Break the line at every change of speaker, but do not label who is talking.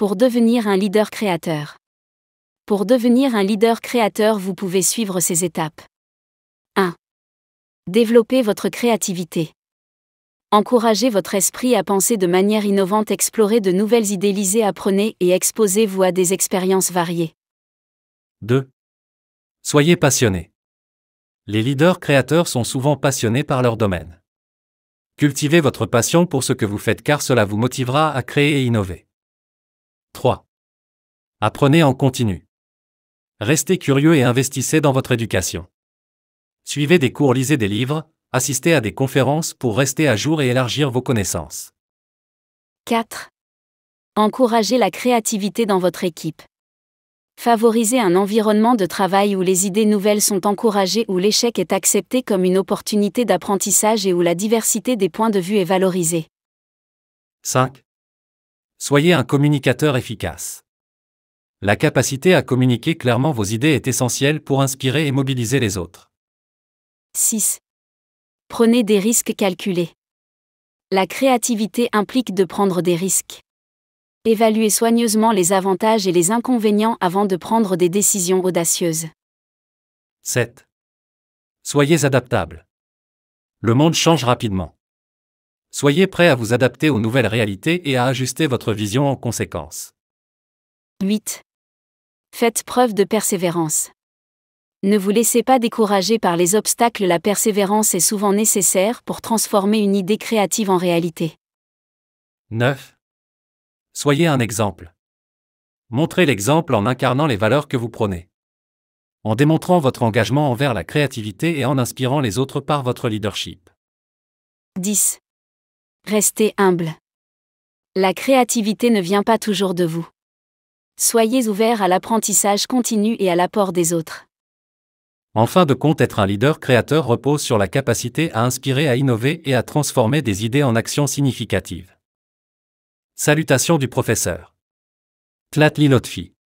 Pour devenir un leader créateur. Pour devenir un leader créateur, vous pouvez suivre ces étapes. 1. Développez votre créativité. Encouragez votre esprit à penser de manière innovante, explorez de nouvelles idées, lisez, apprenez et exposez-vous à des expériences variées.
2. Soyez passionné. Les leaders créateurs sont souvent passionnés par leur domaine. Cultivez votre passion pour ce que vous faites car cela vous motivera à créer et innover. Apprenez en continu. Restez curieux et investissez dans votre éducation. Suivez des cours, lisez des livres, assistez à des conférences pour rester à jour et élargir vos connaissances.
4. Encouragez la créativité dans votre équipe. Favorisez un environnement de travail où les idées nouvelles sont encouragées, où l'échec est accepté comme une opportunité d'apprentissage et où la diversité des points de vue est valorisée.
5. Soyez un communicateur efficace. La capacité à communiquer clairement vos idées est essentielle pour inspirer et mobiliser les autres.
6. Prenez des risques calculés. La créativité implique de prendre des risques. Évaluez soigneusement les avantages et les inconvénients avant de prendre des décisions audacieuses.
7. Soyez adaptable. Le monde change rapidement. Soyez prêt à vous adapter aux nouvelles réalités et à ajuster votre vision en conséquence.
8. Faites preuve de persévérance. Ne vous laissez pas décourager par les obstacles, la persévérance est souvent nécessaire pour transformer une idée créative en réalité.
9. Soyez un exemple. Montrez l'exemple en incarnant les valeurs que vous prenez. En démontrant votre engagement envers la créativité et en inspirant les autres par votre leadership.
10. Restez humble. La créativité ne vient pas toujours de vous soyez ouverts à l'apprentissage continu et à l'apport des autres.
En fin de compte, être un leader créateur repose sur la capacité à inspirer, à innover et à transformer des idées en actions significatives. Salutations du professeur. Tlatli Lotfi.